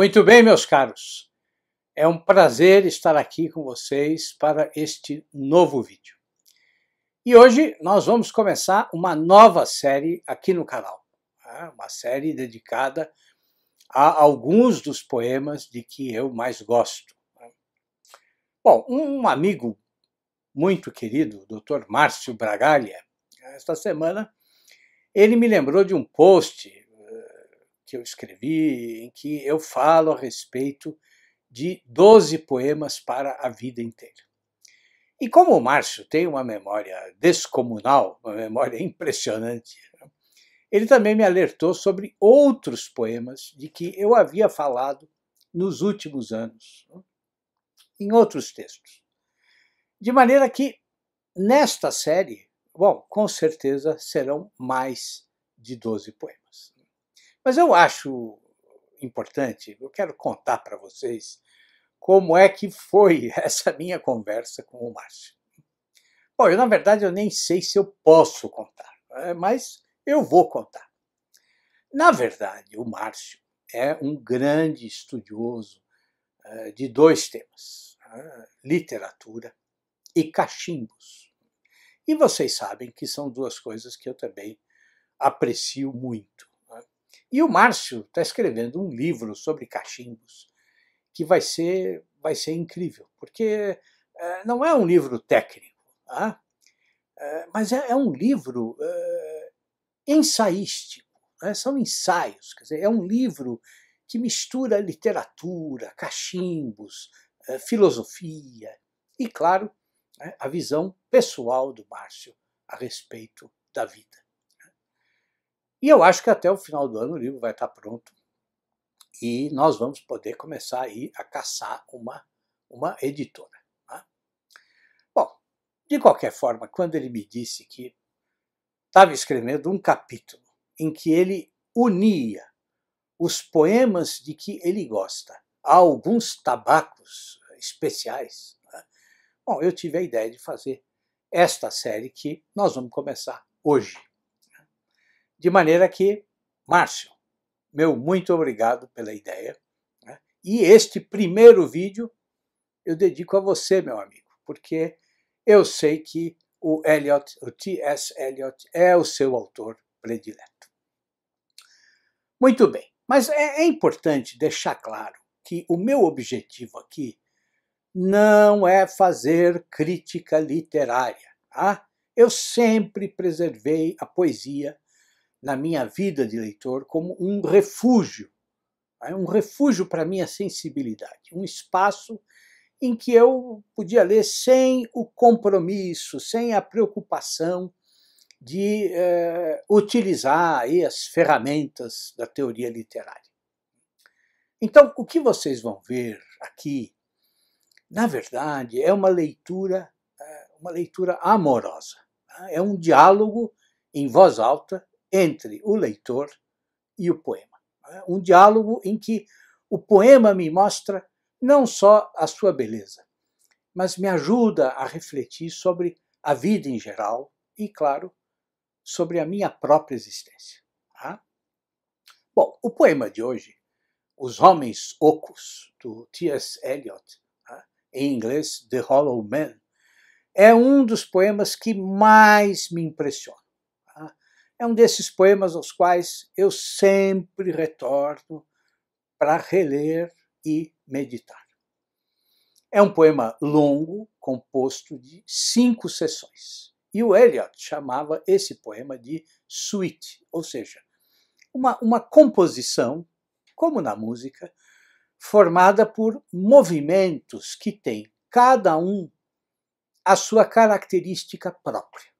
Muito bem, meus caros. É um prazer estar aqui com vocês para este novo vídeo. E hoje nós vamos começar uma nova série aqui no canal. Tá? Uma série dedicada a alguns dos poemas de que eu mais gosto. Tá? Bom, um amigo muito querido, o Dr. Márcio Bragalha, esta semana ele me lembrou de um post que eu escrevi, em que eu falo a respeito de 12 poemas para a vida inteira. E como o Márcio tem uma memória descomunal, uma memória impressionante, ele também me alertou sobre outros poemas de que eu havia falado nos últimos anos, em outros textos. De maneira que, nesta série, bom, com certeza serão mais de 12 poemas. Mas eu acho importante, eu quero contar para vocês como é que foi essa minha conversa com o Márcio. Bom, eu, na verdade eu nem sei se eu posso contar, né, mas eu vou contar. Na verdade, o Márcio é um grande estudioso eh, de dois temas, né, literatura e cachimbos. E vocês sabem que são duas coisas que eu também aprecio muito. E o Márcio está escrevendo um livro sobre cachimbos que vai ser, vai ser incrível, porque eh, não é um livro técnico, tá? eh, mas é, é, um livro eh, ensaístico, né? são ensaios, quer dizer, é um livro que mistura literatura, cachimbos, filosofia e, claro, né, a visão pessoal do Márcio a respeito da vida. E eu acho que até o final do ano o livro vai estar pronto e nós vamos poder começar aí a caçar uma, uma editora. Tá? Bom, de qualquer forma, quando ele me disse que estava escrevendo um capítulo em que ele unia os poemas de que ele gosta a alguns tabacos especiais, né? bom, eu tive a ideia de fazer esta série que nós vamos começar hoje. De maneira que, Márcio, meu muito obrigado pela ideia. Né? E este primeiro vídeo eu dedico a você, meu amigo, porque eu sei que o Eliot, o T.S. Eliot, é o seu autor predileto. Muito bem, mas é, é importante deixar claro que o meu objetivo aqui não é fazer crítica literária. Tá? Eu sempre preservei a poesia na minha vida de leitor como um refúgio, é um refúgio para a minha sensibilidade, um espaço em que eu podia ler sem o compromisso, sem a preocupação de eh, utilizar aí as ferramentas da teoria literária. Então, o que vocês vão ver aqui, na verdade, é uma leitura, eh, uma leitura amorosa. Tá? É um diálogo em voz alta entre o leitor e o poema. Né? Um diálogo em que o poema me mostra não só a sua beleza, mas me ajuda a refletir sobre a vida em geral e, claro, sobre a minha própria existência. Tá? Bom, o poema de hoje, Os Homens Ocos, do T.S. Eliot, tá? em inglês The Hollow Man, é um dos poemas que mais me impressiona. É um desses poemas aos quais eu sempre retorno para reler e meditar. É um poema longo, composto de cinco sessões. E o Eliot chamava esse poema de suite, ou seja, uma, uma composição, como na música, formada por movimentos que tem cada um a sua característica própria.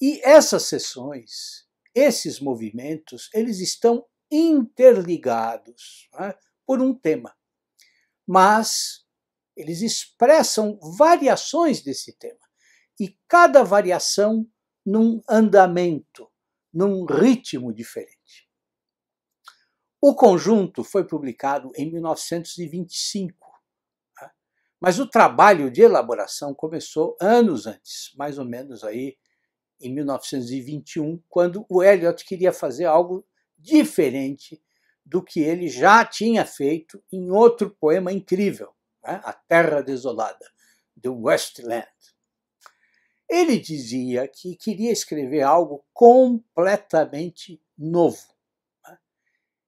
E essas sessões, esses movimentos, eles estão interligados né, por um tema, mas eles expressam variações desse tema, e cada variação num andamento, num ritmo diferente. O conjunto foi publicado em 1925, né. mas o trabalho de elaboração começou anos antes, mais ou menos aí em 1921, quando o Eliot queria fazer algo diferente do que ele já tinha feito em outro poema incrível, né? A Terra Desolada, The Westland. Ele dizia que queria escrever algo completamente novo né?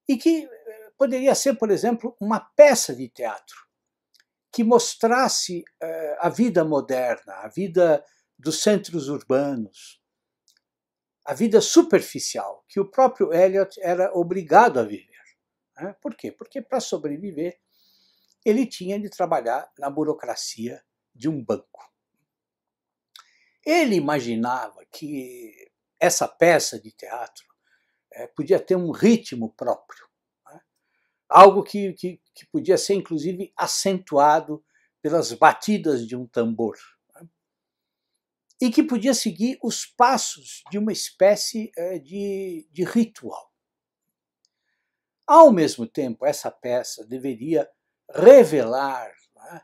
e que eh, poderia ser, por exemplo, uma peça de teatro que mostrasse eh, a vida moderna, a vida dos centros urbanos, a vida superficial que o próprio Eliot era obrigado a viver. Né? Por quê? Porque para sobreviver ele tinha de trabalhar na burocracia de um banco. Ele imaginava que essa peça de teatro é, podia ter um ritmo próprio, né? algo que, que, que podia ser inclusive acentuado pelas batidas de um tambor e que podia seguir os passos de uma espécie eh, de, de ritual. Ao mesmo tempo, essa peça deveria revelar é,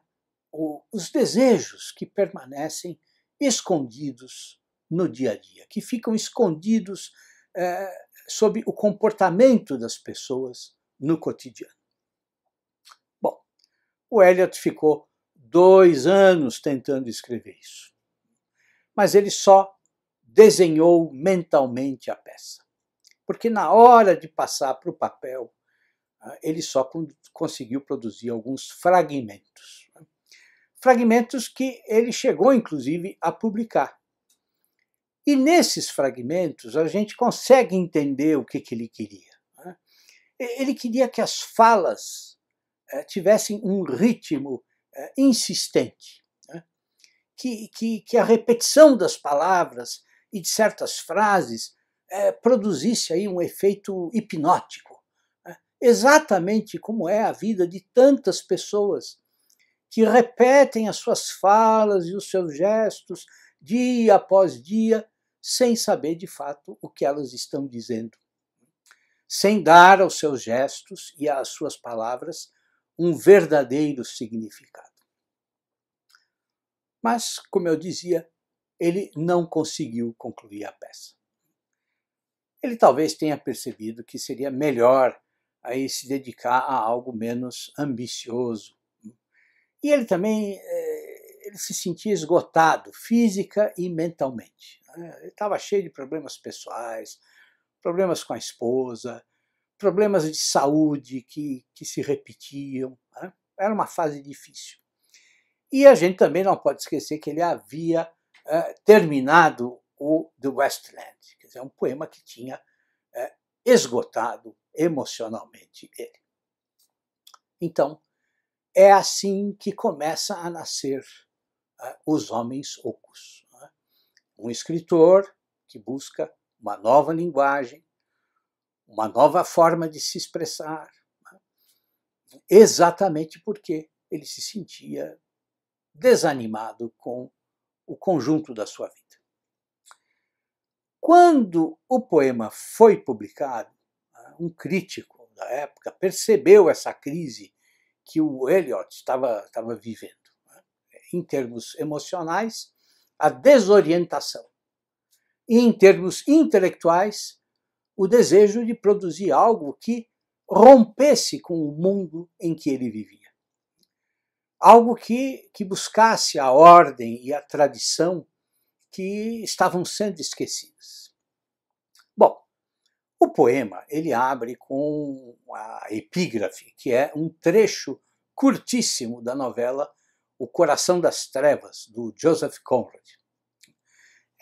os desejos que permanecem escondidos no dia a dia, que ficam escondidos é, sob o comportamento das pessoas no cotidiano. Bom, o Eliot ficou dois anos tentando escrever isso mas ele só desenhou mentalmente a peça. Porque na hora de passar para o papel, ah, ele só conseguiu produzir alguns fragmentos. Fragmentos que ele chegou, inclusive, a publicar. E nesses fragmentos a gente consegue entender o que, que ele queria. Né? Ele queria que as falas eh, tivessem um ritmo eh, insistente que, que, que a repetição das palavras e de certas frases é, produzisse aí um efeito hipnótico. Né? Exatamente como é a vida de tantas pessoas que repetem as suas falas e os seus gestos dia após dia, sem saber de fato o que elas estão dizendo, sem dar aos seus gestos e às suas palavras um verdadeiro significado. Mas, como eu dizia, ele não conseguiu concluir a peça. Ele talvez tenha percebido que seria melhor aí se dedicar a algo menos ambicioso. E ele também eh, ele se sentia esgotado, física e mentalmente. Eh, ele estava cheio de problemas pessoais, problemas com a esposa, problemas de saúde que, que se repetiam. Né? Era uma fase difícil. E a gente também não pode esquecer que ele havia eh, terminado o The Westland, quer dizer, um poema que tinha eh, esgotado emocionalmente ele. Então, é assim que começa a nascer eh, Os Homens Ocos. Né? Um escritor que busca uma nova linguagem, uma nova forma de se expressar, né? exatamente porque ele se sentia desanimado com o conjunto da sua vida. Quando o poema foi publicado, um crítico da época percebeu essa crise que o Eliot estava, estava vivendo. Né? Em termos emocionais, a desorientação. E em termos intelectuais, o desejo de produzir algo que rompesse com o mundo em que ele vivia algo que, que buscasse a ordem e a tradição que estavam sendo esquecidas. Bom, o poema ele abre com a epígrafe, que é um trecho curtíssimo da novela O Coração das Trevas, do Joseph Conrad.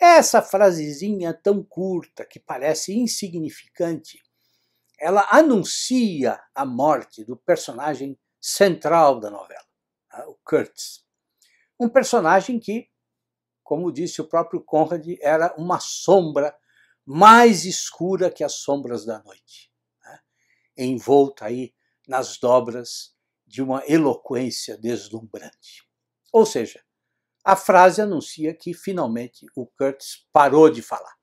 Essa frasezinha tão curta, que parece insignificante, ela anuncia a morte do personagem central da novela. Ah, o Kurtz. Um personagem que, como disse o próprio Conrad, era uma sombra mais escura que as sombras da noite, né? envolta aí nas dobras de uma eloquência deslumbrante. Ou seja, a frase anuncia que finalmente o Kurtz parou de falar,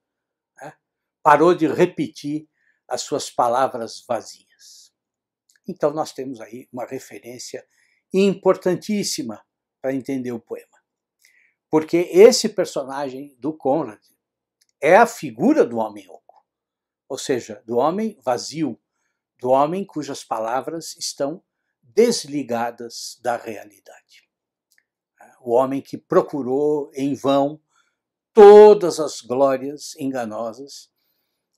né? parou de repetir as suas palavras vazias. Então nós temos aí uma referência importantíssima para entender o poema. Porque esse personagem do Conrad é a figura do homem oco, ou seja, do homem vazio, do homem cujas palavras estão desligadas da realidade. O homem que procurou em vão todas as glórias enganosas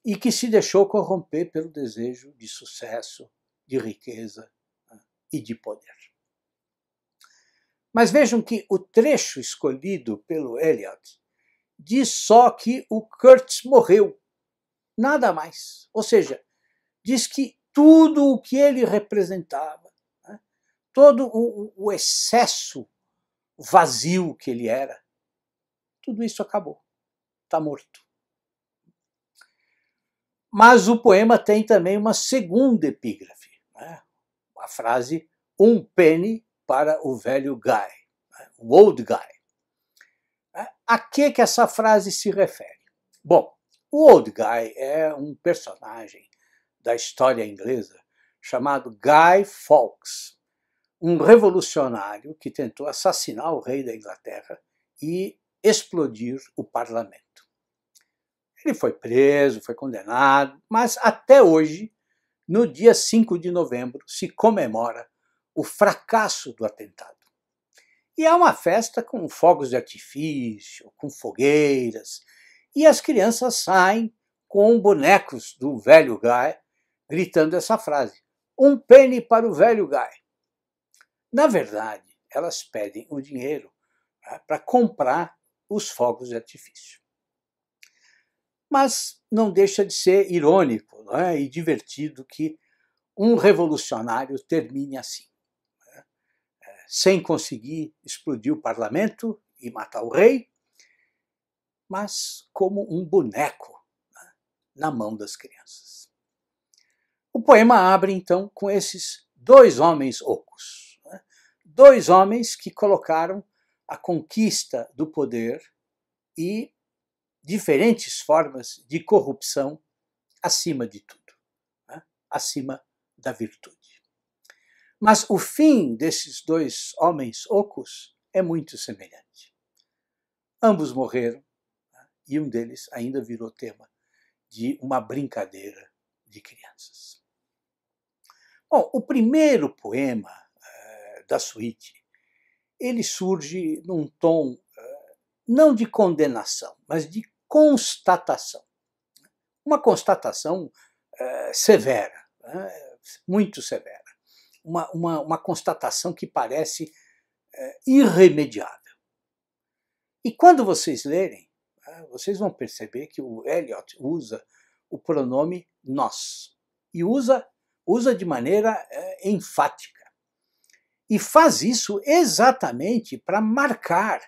e que se deixou corromper pelo desejo de sucesso, de riqueza né, e de poder. Mas vejam que o trecho escolhido pelo Eliot diz só que o Kurtz morreu, nada mais. Ou seja, diz que tudo o que ele representava, né, todo o, o excesso vazio que ele era, tudo isso acabou, está morto. Mas o poema tem também uma segunda epígrafe, né? a frase um penny para o velho guy, o old guy. A que, que essa frase se refere? Bom, o old guy é um personagem da história inglesa chamado Guy Fawkes, um revolucionário que tentou assassinar o rei da Inglaterra e explodir o parlamento. Ele foi preso, foi condenado, mas até hoje, no dia 5 de novembro, se comemora o fracasso do atentado. E há uma festa com fogos de artifício, com fogueiras, e as crianças saem com bonecos do velho Guy gritando essa frase: um pene para o velho Guy. Na verdade, elas pedem o dinheiro né, para comprar os fogos de artifício. Mas não deixa de ser irônico é, e divertido que um revolucionário termine assim sem conseguir explodir o parlamento e matar o rei, mas como um boneco né, na mão das crianças. O poema abre então com esses dois homens ocos, né, dois homens que colocaram a conquista do poder e diferentes formas de corrupção acima de tudo, né, acima da virtude. Mas o fim desses dois homens ocos é muito semelhante. Ambos morreram né, e um deles ainda virou tema de uma brincadeira de crianças. Bom, o primeiro poema eh, da suíte ele surge num tom eh, não de condenação, mas de constatação. Uma constatação eh, severa, né, muito severa uma, uma, uma constatação que parece é, irremediável. E quando vocês lerem, ah, vocês vão perceber que o Eliot usa o pronome nós e usa usa de maneira é, enfática e faz isso exatamente para marcar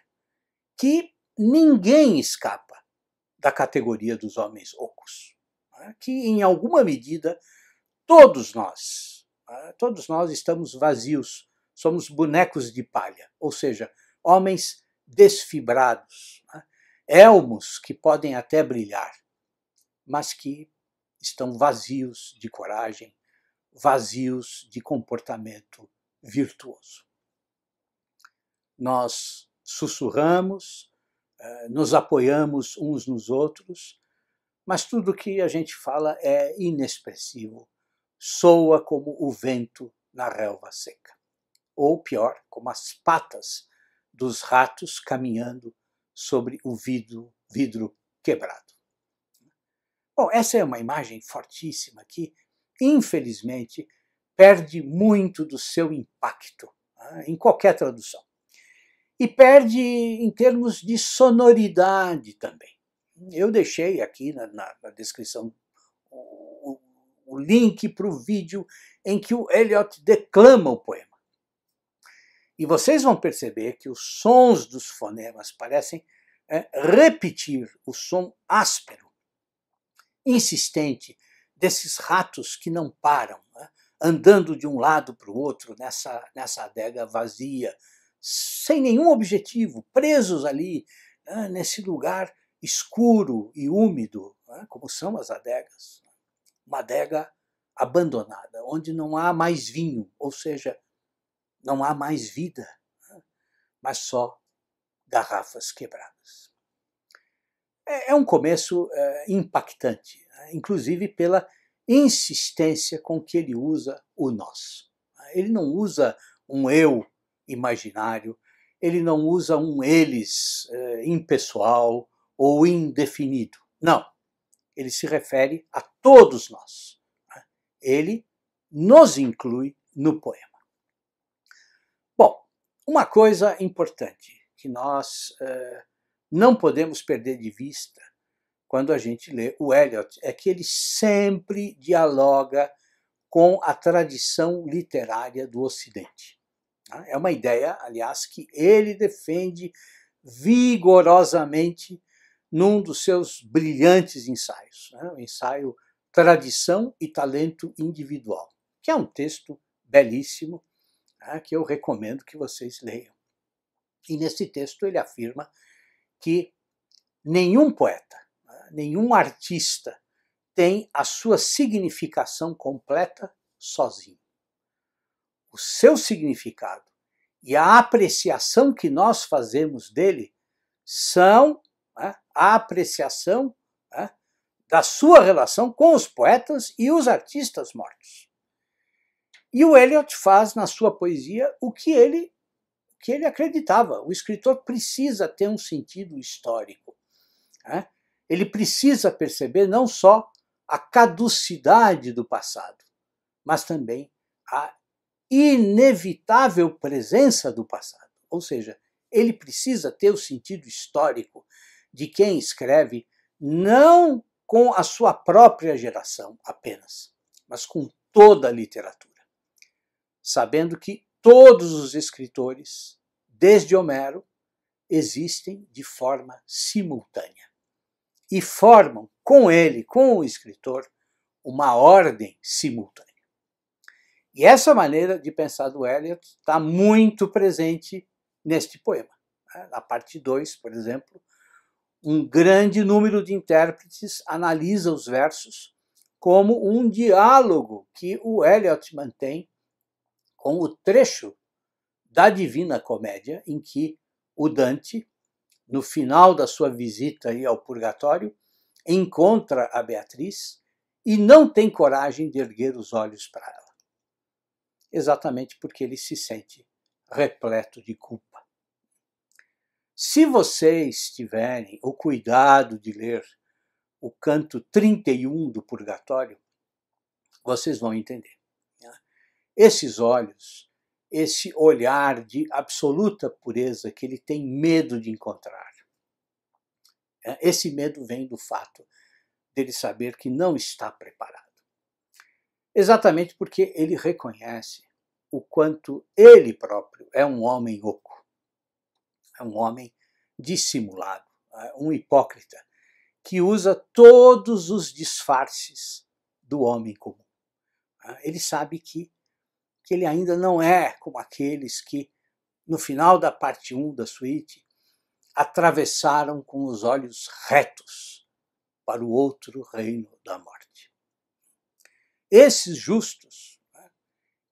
que ninguém escapa da categoria dos homens ocos, né, que em alguma medida todos nós ah, todos nós estamos vazios, somos bonecos de palha, ou seja, homens desfibrados, né? elmos que podem até brilhar, mas que estão vazios de coragem, vazios de comportamento virtuoso. Nós sussurramos, eh, nos apoiamos uns nos outros, mas tudo que a gente fala é inexpressivo, soa como o vento na relva seca. Ou pior, como as patas dos ratos caminhando sobre o vidro, vidro quebrado. Bom, essa é uma imagem fortíssima que, infelizmente, perde muito do seu impacto né, em qualquer tradução. E perde em termos de sonoridade também. Eu deixei aqui na, na, na descrição o link para o vídeo em que o Eliot declama o poema. E vocês vão perceber que os sons dos fonemas parecem é, repetir o som áspero, insistente, desses ratos que não param, né, andando de um lado para o outro nessa, nessa adega vazia, sem nenhum objetivo, presos ali, né, nesse lugar escuro e úmido, né, como são as adegas uma adega abandonada, onde não há mais vinho, ou seja, não há mais vida, né, mas só garrafas quebradas. É, é um começo é, impactante, né, inclusive pela insistência com que ele usa o nós. Ele não usa um eu imaginário, ele não usa um eles é, impessoal ou indefinido. Não ele se refere a todos nós. Né? Ele nos inclui no poema. Bom, uma coisa importante que nós eh, não podemos perder de vista quando a gente lê o Eliot é que ele sempre dialoga com a tradição literária do Ocidente. Né? É uma ideia, aliás, que ele defende vigorosamente num dos seus brilhantes ensaios, né? o ensaio Tradição e Talento Individual, que é um texto belíssimo né? que eu recomendo que vocês leiam. E nesse texto ele afirma que nenhum poeta, né, nenhum artista tem a sua significação completa sozinho. O seu significado e a apreciação que nós fazemos dele são né, a apreciação né, da sua relação com os poetas e os artistas mortos. E o Eliot faz na sua poesia o que ele que ele acreditava. O escritor precisa ter um sentido histórico. Né? Ele precisa perceber não só a caducidade do passado, mas também a inevitável presença do passado. Ou seja, ele precisa ter o sentido histórico, de quem escreve, não com a sua própria geração apenas, mas com toda a literatura, sabendo que todos os escritores, desde Homero, existem de forma simultânea e formam com ele, com o escritor, uma ordem simultânea. E essa maneira de pensar do Eliot está muito presente neste poema. Né? Na parte 2, por exemplo, um grande número de intérpretes analisa os versos como um diálogo que o Eliot mantém com o trecho da Divina Comédia em que o Dante, no final da sua visita ao purgatório, encontra a Beatriz e não tem coragem de erguer os olhos para ela. Exatamente porque ele se sente repleto de culpa. Se vocês tiverem o cuidado de ler o canto 31 do Purgatório, vocês vão entender. Né? Esses olhos, esse olhar de absoluta pureza que ele tem medo de encontrar. Né? Esse medo vem do fato dele saber que não está preparado. Exatamente porque ele reconhece o quanto ele próprio é um homem oco é um homem dissimulado, é um hipócrita, que usa todos os disfarces do homem comum. Ah, ele sabe que, que ele ainda não é como aqueles que, no final da parte 1 da suíte, atravessaram com os olhos retos para o outro reino da morte. Esses justos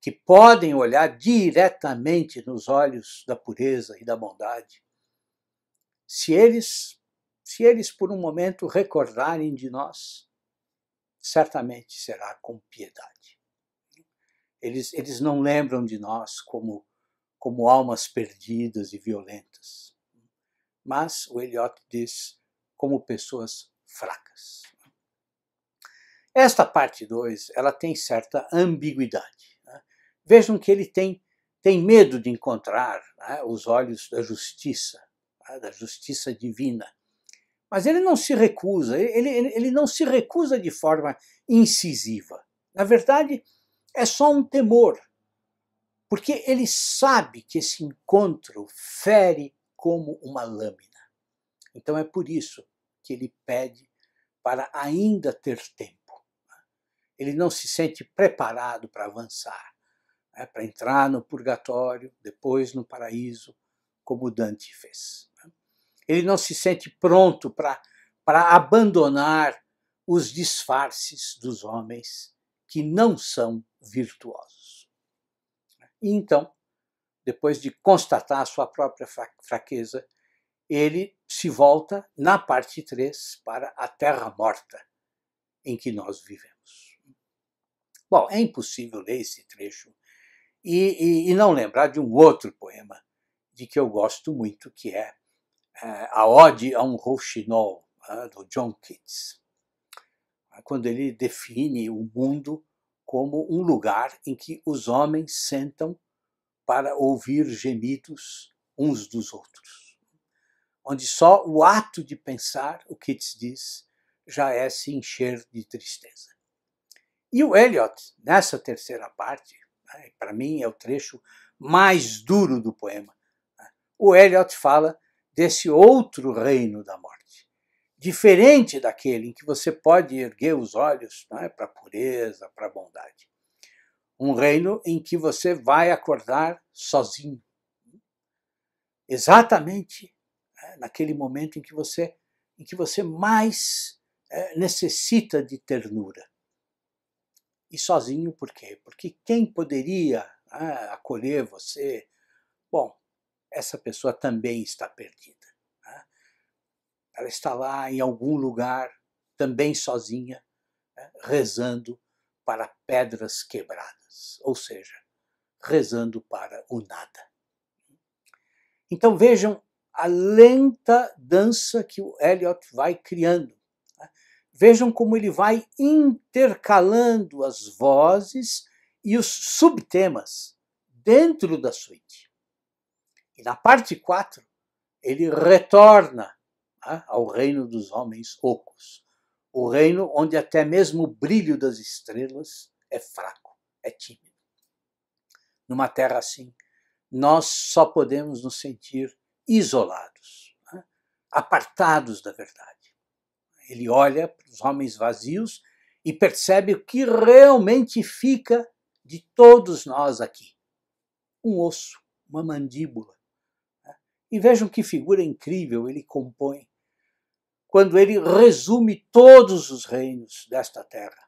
que podem olhar diretamente nos olhos da pureza e da bondade. Se eles, se eles por um momento recordarem de nós, certamente será com piedade. Eles, eles não lembram de nós como, como almas perdidas e violentas, mas o Eliot diz como pessoas fracas. Esta parte 2, ela tem certa ambiguidade. Vejam que ele tem, tem medo de encontrar né, os olhos da justiça, né, da justiça divina. Mas ele não se recusa, ele, ele, ele não se recusa de forma incisiva. Na verdade, é só um temor, porque ele sabe que esse encontro fere como uma lâmina. Então é por isso que ele pede para ainda ter tempo. Né. Ele não se sente preparado para avançar. Né, para entrar no purgatório, depois no paraíso, como Dante fez. Né. Ele não se sente pronto para abandonar os disfarces dos homens que não são virtuosos. Né. E então, depois de constatar sua própria fraqueza, ele se volta, na parte 3, para a terra morta em que nós vivemos. Bom, é impossível ler esse trecho e, e, e não lembrar de um outro poema de que eu gosto muito, que é, é A Ode a um Rouxinol, né, do John Keats, quando ele define o mundo como um lugar em que os homens sentam para ouvir gemidos uns dos outros, onde só o ato de pensar, o Keats diz, já é se encher de tristeza. E o Eliot, nessa terceira parte, para mim é o trecho mais duro do poema. Né? O Eliot fala desse outro reino da morte, diferente daquele em que você pode erguer os olhos é? para a pureza, para a bondade. Um reino em que você vai acordar sozinho, exatamente é, naquele momento em que você, em que você mais é, necessita de ternura. E sozinho por quê? Porque quem poderia né, acolher você? Bom, essa pessoa também está perdida. Né? Ela está lá em algum lugar, também sozinha, né? rezando para pedras quebradas, ou seja, rezando para o nada. Então vejam a lenta dança que o Eliot vai criando. Vejam como ele vai intercalando as vozes e os subtemas dentro da suíte. E na parte 4, ele retorna né, ao reino dos homens ocos, o reino onde até mesmo o brilho das estrelas é fraco, é tímido. Numa terra assim, nós só podemos nos sentir isolados, né, apartados da verdade. Ele olha para os homens vazios e percebe o que realmente fica de todos nós aqui: um osso, uma mandíbula. Né? E vejam que figura incrível ele compõe quando ele resume todos os reinos desta terra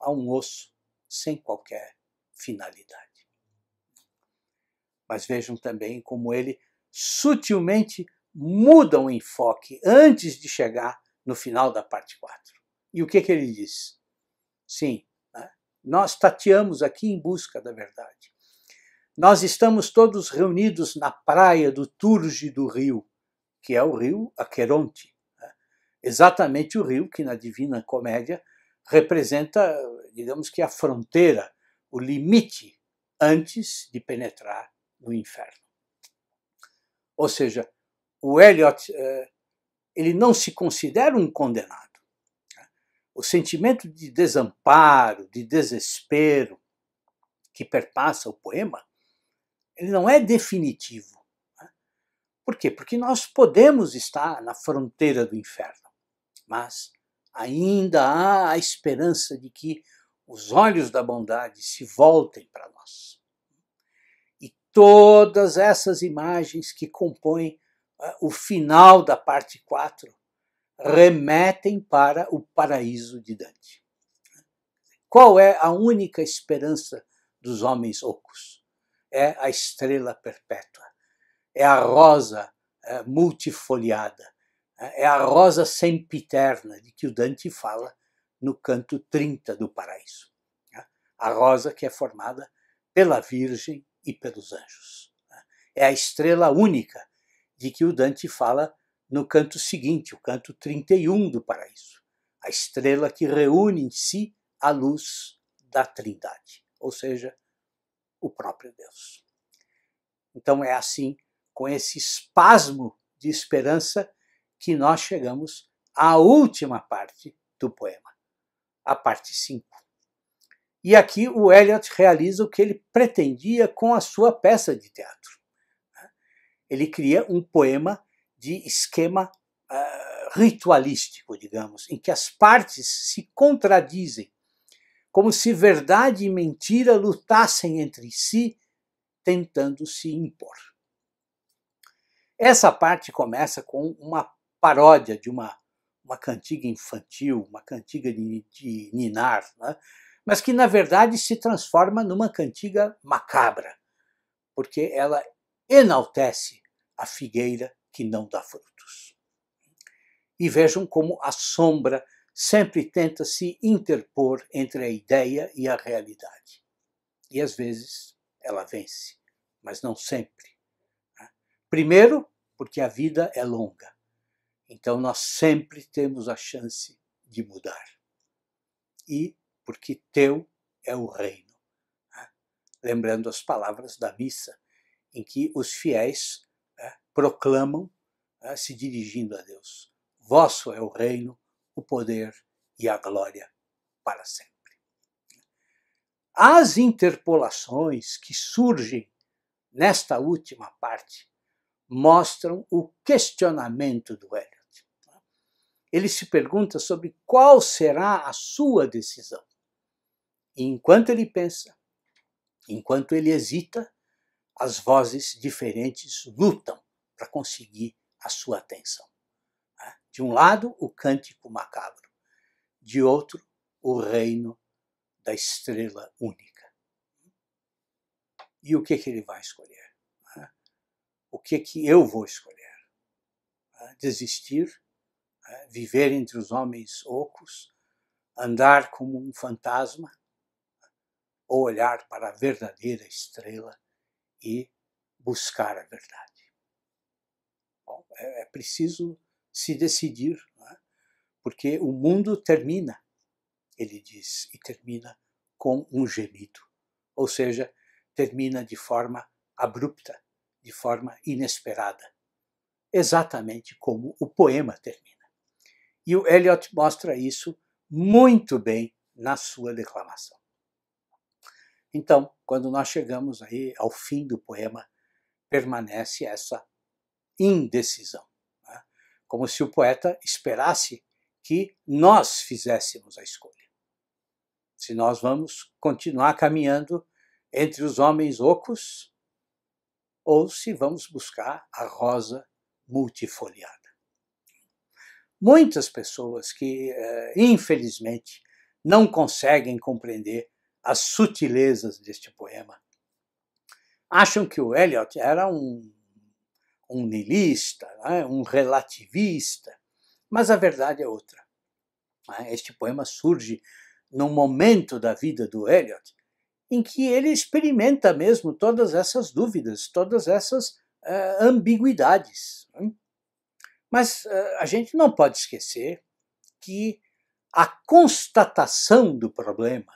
a um osso sem qualquer finalidade. Mas vejam também como ele sutilmente muda o enfoque antes de chegar no final da parte 4. E o que, que ele diz? Sim, né? nós tateamos aqui em busca da verdade. Nós estamos todos reunidos na praia do Turge do rio, que é o rio Aqueronte, né? exatamente o rio que na Divina Comédia representa, digamos que a fronteira, o limite antes de penetrar no inferno. Ou seja, o Eliot eh, ele não se considera um condenado. O sentimento de desamparo, de desespero que perpassa o poema, ele não é definitivo. Por quê? Porque nós podemos estar na fronteira do inferno, mas ainda há a esperança de que os olhos da bondade se voltem para nós. E todas essas imagens que compõem ah, o final da parte 4 remetem para o paraíso de Dante. Qual é a única esperança dos homens ocos? É a estrela perpétua, é a rosa é, multifoliada, é a rosa sempiterna de que o Dante fala no canto 30 do paraíso. A rosa que é formada pela Virgem e pelos anjos. É a estrela única de que o Dante fala no canto seguinte, o canto 31 do Paraíso, a estrela que reúne em si a luz da Trindade, ou seja, o próprio Deus. Então é assim, com esse espasmo de esperança, que nós chegamos à última parte do poema, a parte 5. E aqui o Eliot realiza o que ele pretendia com a sua peça de teatro ele cria um poema de esquema uh, ritualístico, digamos, em que as partes se contradizem, como se verdade e mentira lutassem entre si, tentando se impor. Essa parte começa com uma paródia de uma, uma cantiga infantil, uma cantiga de, de ninar, né? mas que na verdade se transforma numa cantiga macabra, porque ela enaltece a figueira que não dá frutos. E vejam como a sombra sempre tenta se interpor entre a ideia e a realidade. E às vezes ela vence, mas não sempre. Né? Primeiro, porque a vida é longa. Então nós sempre temos a chance de mudar. E porque teu é o reino. Né? Lembrando as palavras da missa, em que os fiéis né, proclamam, né, se dirigindo a Deus: Vosso é o reino, o poder e a glória para sempre. As interpolações que surgem nesta última parte mostram o questionamento do Elliot. Ele se pergunta sobre qual será a sua decisão. enquanto ele pensa, enquanto ele hesita, as vozes diferentes lutam para conseguir a sua atenção. Né? De um lado, o cântico macabro, de outro, o reino da estrela única. E o que, que ele vai escolher? Né? O que, que eu vou escolher? Né? Desistir, viver entre os homens ocos, andar como um fantasma, ou olhar para a verdadeira estrela e buscar a verdade. Bom, é, é, preciso se decidir, é? porque o mundo termina, ele diz, e termina com um gemido, ou seja, termina de forma abrupta, de forma inesperada, exatamente como o poema termina. E o Eliot mostra isso muito bem na sua declamação. Então, quando nós chegamos aí ao fim do poema, permanece essa indecisão, né? como se o poeta esperasse que nós fizéssemos a escolha. Se nós vamos continuar caminhando entre os homens ocos ou se vamos buscar a rosa multifoliada. Muitas pessoas que, eh, infelizmente, não conseguem compreender as sutilezas deste poema. Acham que o Eliot era um, um né? um relativista, mas a verdade é outra. Né. Este poema surge num momento da vida do Eliot em que ele experimenta mesmo todas essas dúvidas, todas essas uh, ambiguidades. Né. Mas uh, a gente não pode esquecer que a constatação do problema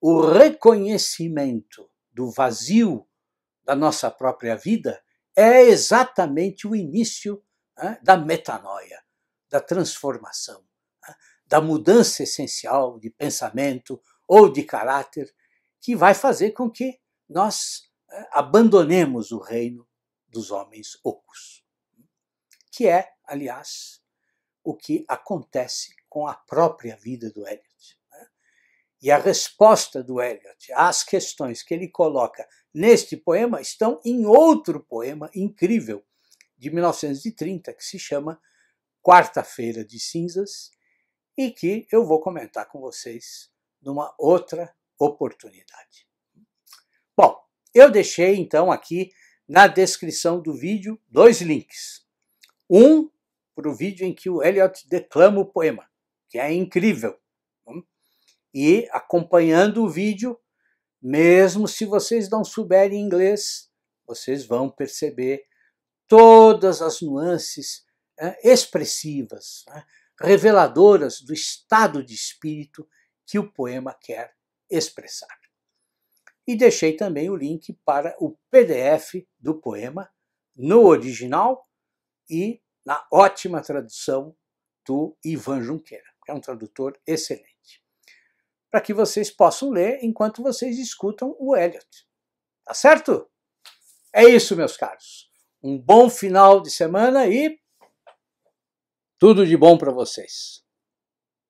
o reconhecimento do vazio da nossa própria vida é exatamente o início né, da metanoia, da transformação, né, da mudança essencial de pensamento ou de caráter que vai fazer com que nós né, abandonemos o reino dos homens ocos, que é, aliás, o que acontece com a própria vida do Hélio. E a resposta do Eliot às questões que ele coloca neste poema estão em outro poema incrível, de 1930, que se chama Quarta-feira de Cinzas, e que eu vou comentar com vocês numa outra oportunidade. Bom, eu deixei então aqui na descrição do vídeo dois links. Um para o vídeo em que o Eliot declama o poema, que é incrível e acompanhando o vídeo, mesmo se vocês não souberem inglês, vocês vão perceber todas as nuances é, expressivas, né, reveladoras do estado de espírito que o poema quer expressar. E deixei também o link para o PDF do poema no original e na ótima tradução do Ivan Junqueira, que é um tradutor excelente para que vocês possam ler enquanto vocês escutam o Elliot. Tá certo? É isso, meus caros. Um bom final de semana e tudo de bom para vocês.